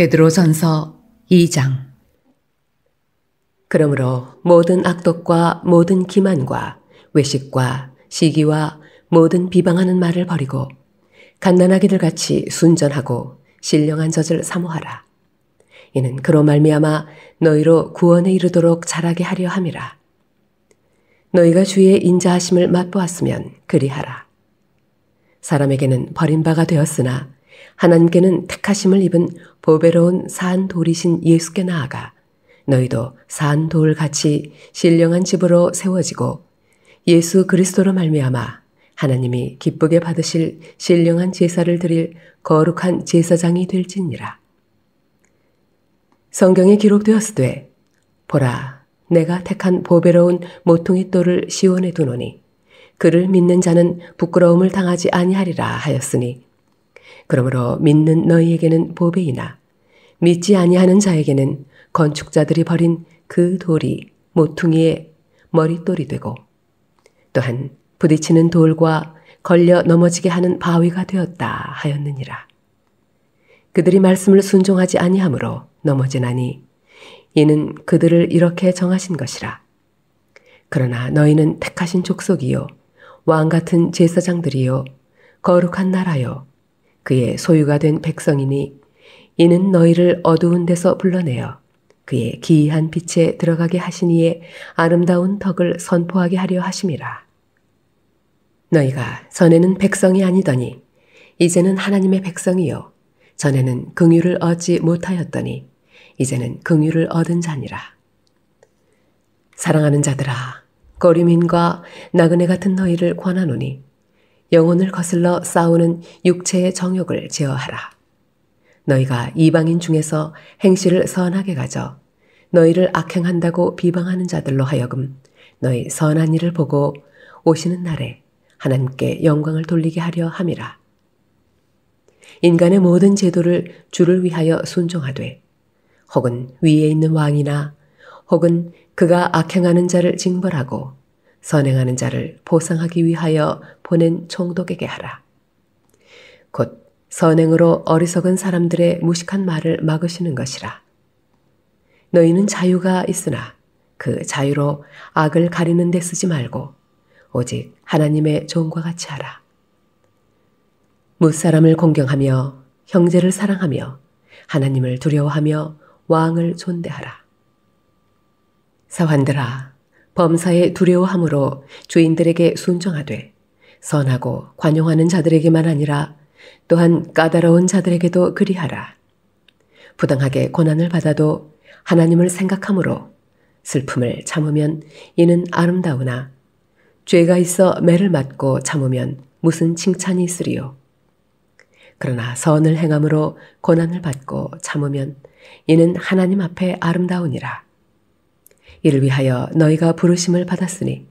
베드로전서 2장 그러므로 모든 악독과 모든 기만과 외식과 시기와 모든 비방하는 말을 버리고 갓난아기들 같이 순전하고 신령한 젖을 사모하라. 이는 그로 말미암아 너희로 구원에 이르도록 자라게 하려 함이라. 너희가 주의 인자하심을 맛보았으면 그리하라. 사람에게는 버린 바가 되었으나 하나님께는 택하심을 입은 보배로운 산 돌이신 예수께 나아가 너희도 산 돌같이 신령한 집으로 세워지고 예수 그리스도로 말미암아 하나님이 기쁘게 받으실 신령한 제사를 드릴 거룩한 제사장이 될지니라. 성경에 기록되었으되 보라 내가 택한 보배로운 모퉁이 돌을 시원해 두노니 그를 믿는 자는 부끄러움을 당하지 아니하리라 하였으니 그러므로 믿는 너희에게는 보배이나 믿지 아니하는 자에게는 건축자들이 버린 그 돌이 모퉁이의 머릿돌이 되고 또한 부딪히는 돌과 걸려 넘어지게 하는 바위가 되었다 하였느니라. 그들이 말씀을 순종하지 아니하므로 넘어지나니 이는 그들을 이렇게 정하신 것이라. 그러나 너희는 택하신 족속이요 왕 같은 제사장들이요 거룩한 나라요 그의 소유가 된 백성이니 이는 너희를 어두운 데서 불러내어 그의 기이한 빛에 들어가게 하시니에 아름다운 덕을 선포하게 하려 하심이라. 너희가 전에는 백성이 아니더니 이제는 하나님의 백성이요 전에는 긍휼을 얻지 못하였더니 이제는 긍휼을 얻은 자니라. 사랑하는 자들아 거리민과 나그네 같은 너희를 권하노니 영혼을 거슬러 싸우는 육체의 정욕을 제어하라. 너희가 이방인 중에서 행실을 선하게 가져 너희를 악행한다고 비방하는 자들로 하여금 너희 선한 일을 보고 오시는 날에 하나님께 영광을 돌리게 하려 함이라. 인간의 모든 제도를 주를 위하여 순종하되 혹은 위에 있는 왕이나 혹은 그가 악행하는 자를 징벌하고 선행하는 자를 보상하기 위하여 보낸 총독에게 하라. 곧 선행으로 어리석은 사람들의 무식한 말을 막으시는 것이라. 너희는 자유가 있으나 그 자유로 악을 가리는 데 쓰지 말고 오직 하나님의 종과 같이 하라. 무사람을 공경하며 형제를 사랑하며 하나님을 두려워하며 왕을 존대하라. 사환들아, 범사에 두려워함으로 주인들에게 순종하되 선하고 관용하는 자들에게만 아니라 또한 까다로운 자들에게도 그리하라. 부당하게 고난을 받아도 하나님을 생각함으로 슬픔을 참으면 이는 아름다우나 죄가 있어 매를 맞고 참으면 무슨 칭찬이 있으리요. 그러나 선을 행함으로 고난을 받고 참으면 이는 하나님 앞에 아름다우니라. 이를 위하여 너희가 부르심을 받았으니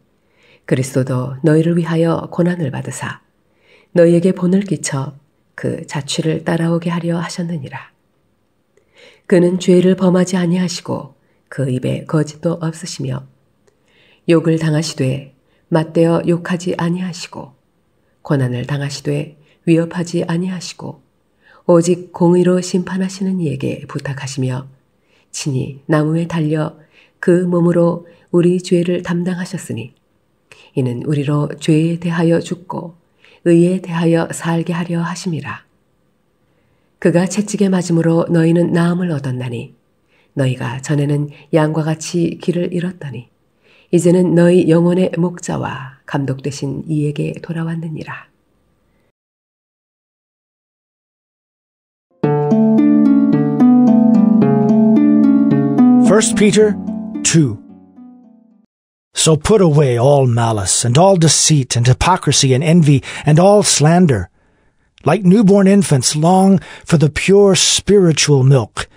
그리스도도 너희를 위하여 고난을 받으사 너희에게 본을 끼쳐 그 자취를 따라오게 하려 하셨느니라. 그는 죄를 범하지 아니하시고 그 입에 거짓도 없으시며 욕을 당하시되 맞대어 욕하지 아니하시고 고난을 당하시되 위협하지 아니하시고 오직 공의로 심판하시는 이에게 부탁하시며 친히 나무에 달려 그 몸으로 우리 죄를 담당하셨으니 이는 우리로 죄에 대하여 죽고 의에 대하여 살게 하려 하심이라. 그가 채찍에 맞음으로 너희는 나음을 얻었나니 너희가 전에는 양과 같이 길을 잃었더니 이제는 너희 영혼의 목자와 감독 되신 이에게 돌아왔느니라. f Peter 2. So put away all malice, and all deceit, and hypocrisy, and envy, and all slander. Like newborn infants, long for the pure spiritual milk,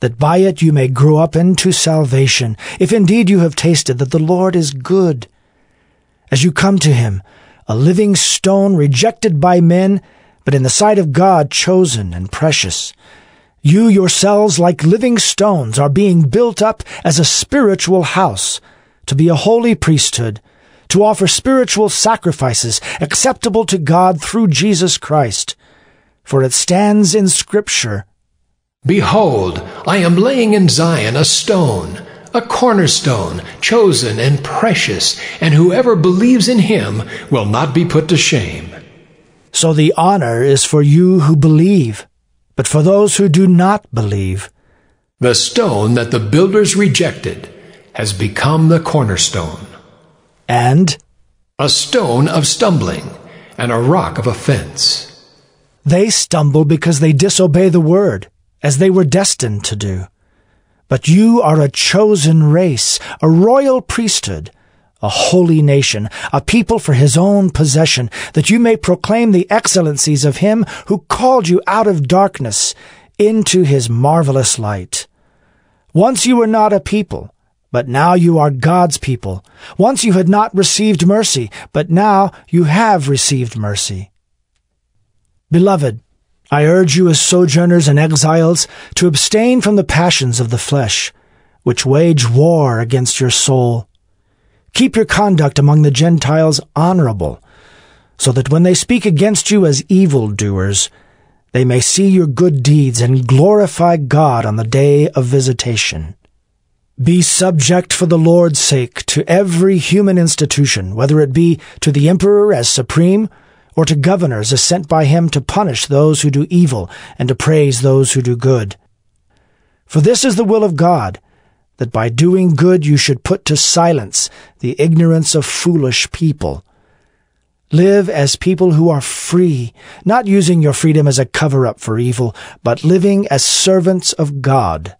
that by it you may grow up into salvation, if indeed you have tasted that the Lord is good. As you come to him, a living stone rejected by men, but in the sight of God chosen and precious, you yourselves, like living stones, are being built up as a spiritual house, to be a holy priesthood, to offer spiritual sacrifices acceptable to God through Jesus Christ. For it stands in Scripture Behold, I am laying in Zion a stone, a cornerstone, chosen and precious, and whoever believes in him will not be put to shame. So the honor is for you who believe. But for those who do not believe, the stone that the builders rejected has become the cornerstone. And? A stone of stumbling and a rock of offense. They stumble because they disobey the word, as they were destined to do. But you are a chosen race, a royal priesthood, a holy nation, a people for his own possession, that you may proclaim the excellencies of him who called you out of darkness into his marvelous light. Once you were not a people, but now you are God's people. Once you had not received mercy, but now you have received mercy. Beloved, I urge you as sojourners and exiles to abstain from the passions of the flesh, which wage war against your soul. Keep your conduct among the Gentiles honorable, so that when they speak against you as evildoers, they may see your good deeds and glorify God on the day of visitation. Be subject for the Lord's sake to every human institution, whether it be to the emperor as supreme, or to governors as sent by him to punish those who do evil and to praise those who do good. For this is the will of God, that by doing good you should put to silence the ignorance of foolish people. Live as people who are free, not using your freedom as a cover up for evil, but living as servants of God.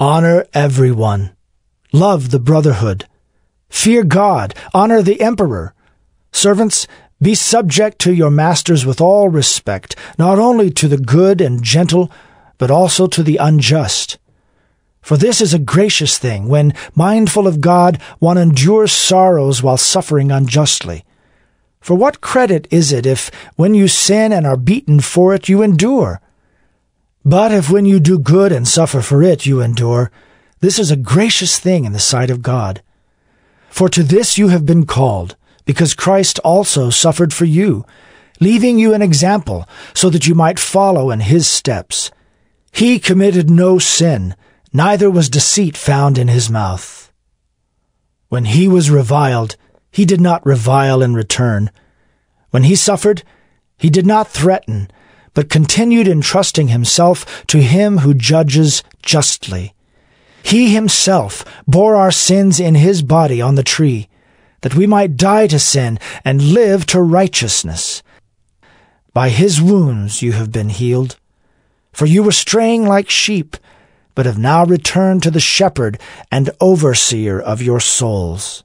Honor everyone. Love the brotherhood. Fear God. Honor the emperor. Servants, be subject to your masters with all respect, not only to the good and gentle, but also to the unjust. For this is a gracious thing, when, mindful of God, one endures sorrows while suffering unjustly. For what credit is it if, when you sin and are beaten for it, you endure? But if when you do good and suffer for it, you endure, this is a gracious thing in the sight of God. For to this you have been called, because Christ also suffered for you, leaving you an example, so that you might follow in his steps. He committed no sin, neither was deceit found in his mouth. When he was reviled, he did not revile in return. When he suffered, he did not threaten, but continued entrusting himself to him who judges justly. He himself bore our sins in his body on the tree, that we might die to sin and live to righteousness. By his wounds you have been healed. For you were straying like sheep, but have now returned to the shepherd and overseer of your souls.